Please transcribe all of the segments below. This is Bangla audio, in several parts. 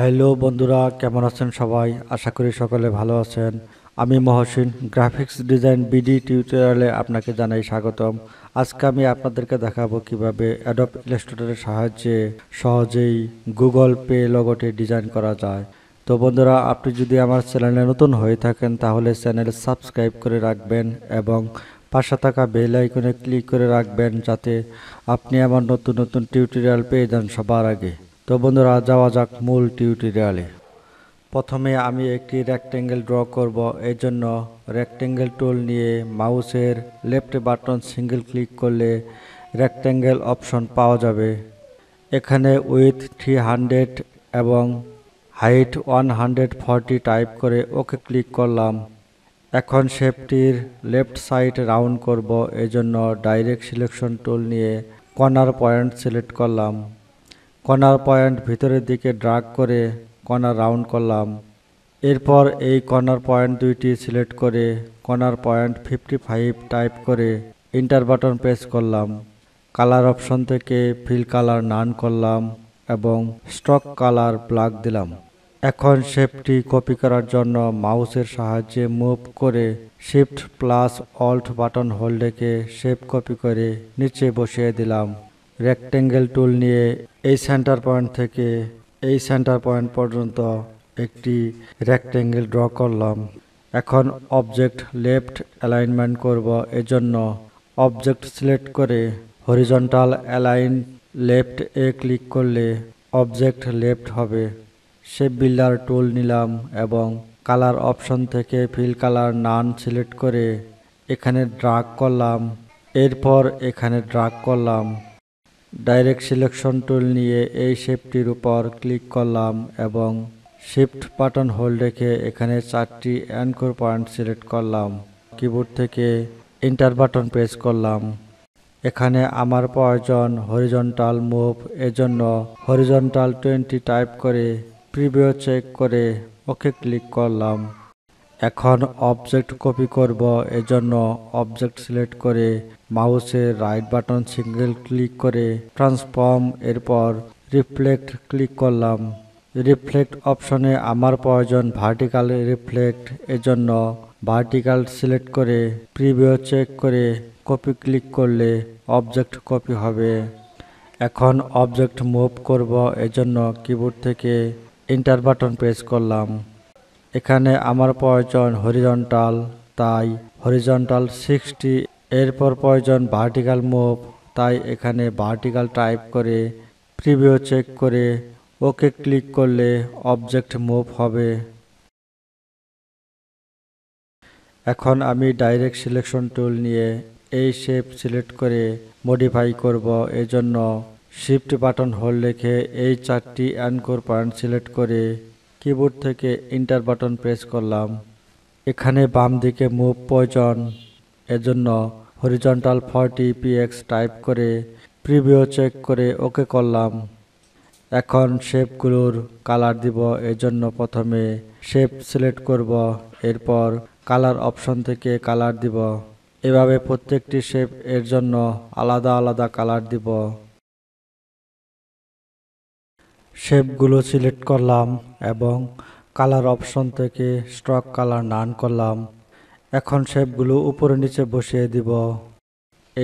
হ্যালো বন্ধুরা কেমন আছেন সবাই আশা করি সকলে ভালো আছেন আমি মহসিন গ্রাফিক্স ডিজাইন বিডি টিউটোরিয়ালে আপনাকে জানাই স্বাগতম আজকে আমি আপনাদেরকে দেখাবো কিভাবে অ্যাডপ ইলাস্ট্রেটরের সাহায্যে সহজেই গুগল পে লগোটি ডিজাইন করা যায় তো বন্ধুরা আপনি যদি আমার চ্যানেলে নতুন হয়ে থাকেন তাহলে চ্যানেল সাবস্ক্রাইব করে রাখবেন এবং পাশে থাকা বেল আইকনে ক্লিক করে রাখবেন যাতে আপনি আমার নতুন নতুন টিউটোরিয়াল পেয়ে যান সবার আগে তো বন্ধুরা যাওয়া যাক মূল টিউটোরিয়ালে প্রথমে আমি একটি রেক্টেঙ্গেল ড্র করব এর জন্য রেক্টেঙ্গেল টুল নিয়ে মাউসের লেফট বাটন সিঙ্গেল ক্লিক করলে রেক্টেঙ্গেল অপশন পাওয়া যাবে এখানে উইথ থ্রি হান্ড্রেড এবং height one hundred forty type করে ওকে ক্লিক করলাম এখন শেপটির লেফট সাইড রাউন্ড করব এজন্য ডাইরেক্ট সিলেকশন টুল নিয়ে কর্নার পয়েন্ট সিলেক্ট করলাম কনার পয়েন্ট ভিতরের দিকে ড্রাগ করে কনার রাউন্ড করলাম এরপর এই কর্নার পয়েন্ট দুইটি সিলেক্ট করে corner point fifty five type করে ইন্টার বাটন প্রেস করলাম কালার অপশন থেকে ফিল কালার নান করলাম এবং স্টক কালার ব্ল্যাক দিলাম এখন শেপটি কপি করার জন্য মাউসের সাহায্যে মুভ করে শিফট প্লাস অল্ট বাটন হোল্ডেকে শেপ কপি করে নিচে বসিয়ে দিলাম রেক্টেঙ্গেল টুল নিয়ে এই সেন্টার পয়েন্ট থেকে এই সেন্টার পয়েন্ট পর্যন্ত একটি রেক্টেঙ্গেল ড্র করলাম এখন অবজেক্ট লেফট অ্যালাইনমেন্ট করব এজন্য অবজেক্ট সিলেক্ট করে হরিজন্টাল অ্যালাইন লেফট এ ক্লিক করলে অবজেক্ট লেফট হবে শেপ বিল্ডার টুল নিলাম এবং কালার অপশন থেকে ফিল কালার নান সিলেক্ট করে এখানে ড্রাগ করলাম এরপর এখানে ড্রাগ করলাম ডাইরেক্ট সিলেকশন টুল নিয়ে এই শেপটির উপর ক্লিক করলাম এবং শিফট বাটন হোল্ড রেখে এখানে চারটি অ্যানকোর পয়েন্ট সিলেক্ট করলাম কিবোর্ড থেকে ইন্টার বাটন প্রেস করলাম এখানে আমার প্রয়োজন হরিজন্টাল মুভ এজন্য হরিজন্টাল টোয়েন্টি টাইপ করে প্রিভিও চেক করে ওকে ক্লিক করলাম এখন অবজেক্ট কপি করব এজন্য অবজেক্ট সিলেক্ট করে মাউসের রাইট বাটন সিঙ্গেল ক্লিক করে ট্রান্সফর্ম এরপর রিফ্লেক্ট ক্লিক করলাম রিফ্লেক্ট অপশনে আমার প্রয়োজন ভার্টিক্যাল রিফ্লেক্ট এজন্য ভার্টিক্যাল সিলেক্ট করে প্রিভিও চেক করে কপি ক্লিক করলে অবজেক্ট কপি হবে এখন অবজেক্ট মুভ করব এজন্য কিবোর্ড থেকে ইন্টার বাটন প্রেস করলাম এখানে আমার প্রয়োজন হরিজন্টাল তাই হরিজন্টাল সিক্সটি এরপর প্রয়োজন ভার্টিক্যাল মুভ তাই এখানে ভার্টিক্যাল টাইপ করে প্রিভিউ চেক করে ওকে ক্লিক করলে অবজেক্ট মুভ হবে এখন আমি ডাইরেক্ট সিলেকশন টুল নিয়ে এই শেপ সিলেক্ট করে মডিফাই করব এজন্য শিফট বাটন হোল্ড রেখে এই চারটি অ্যানকোর পয়েন্ট সিলেক্ট করে কিবোর্ড থেকে ইন্টার বাটন প্রেস করলাম এখানে বাম দিকে মুভ প্রয়োজন এজন্য হরিজন্টাল ফর্টি পিএক্স টাইপ করে প্রিভিউ চেক করে ওকে করলাম এখন শেপগুলোর কালার দিব এজন্য প্রথমে শেপ সিলেক্ট করব এরপর কালার অপশন থেকে কালার দিব এভাবে প্রত্যেকটি শেপ এর জন্য আলাদা আলাদা কালার দিব শেপগুলো সিলেক্ট করলাম এবং কালার অপশন থেকে স্ট্রক কালার নান করলাম এখন শেপগুলো উপরে নিচে বসিয়ে দিব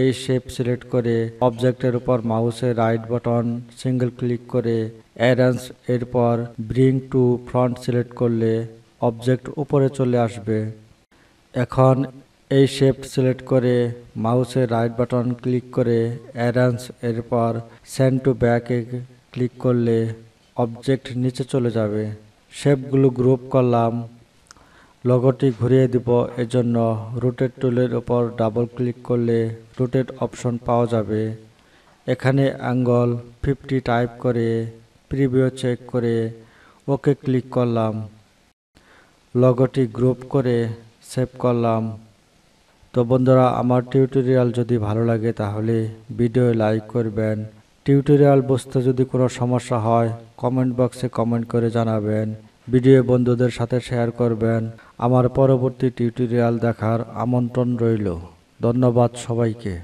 এই শেপ সিলেক্ট করে অবজেক্টের উপর মাউসে রাইট বাটন সিঙ্গেল ক্লিক করে অ্যারেঞ্জ এরপর ব্রিং টু ফ্রন্ট সিলেক্ট করলে অবজেক্ট উপরে চলে আসবে এখন এই শেপ সিলেক্ট করে মাউসে রাইট বাটন ক্লিক করে অ্যারেঞ্জ এরপর সেন্ড টু ব্যাকে ক্লিক করলে অবজেক্ট নিচে চলে যাবে শেপগুলো গ্রুপ করলাম লগোটি ঘুরিয়ে দিব এজন্য রোটেট টুলের ওপর ডাবল ক্লিক করলে রোটেট অপশন পাওয়া যাবে এখানে অ্যাঙ্গল ফিফটি টাইপ করে প্রিভিউ চেক করে ওকে ক্লিক করলাম লগোটি গ্রুপ করে সেভ করলাম তো বন্ধুরা আমার টিউটোরিয়াল যদি ভালো লাগে তাহলে ভিডিও লাইক করবেন টিউটোরিয়াল বুঝতে যদি কোনো সমস্যা হয় কমেন্ট বক্সে কমেন্ট করে জানাবেন ভিডিও বন্ধুদের সাথে শেয়ার করবেন আমার পরবর্তী টিউটোরিয়াল দেখার আমন্ত্রণ রইল ধন্যবাদ সবাইকে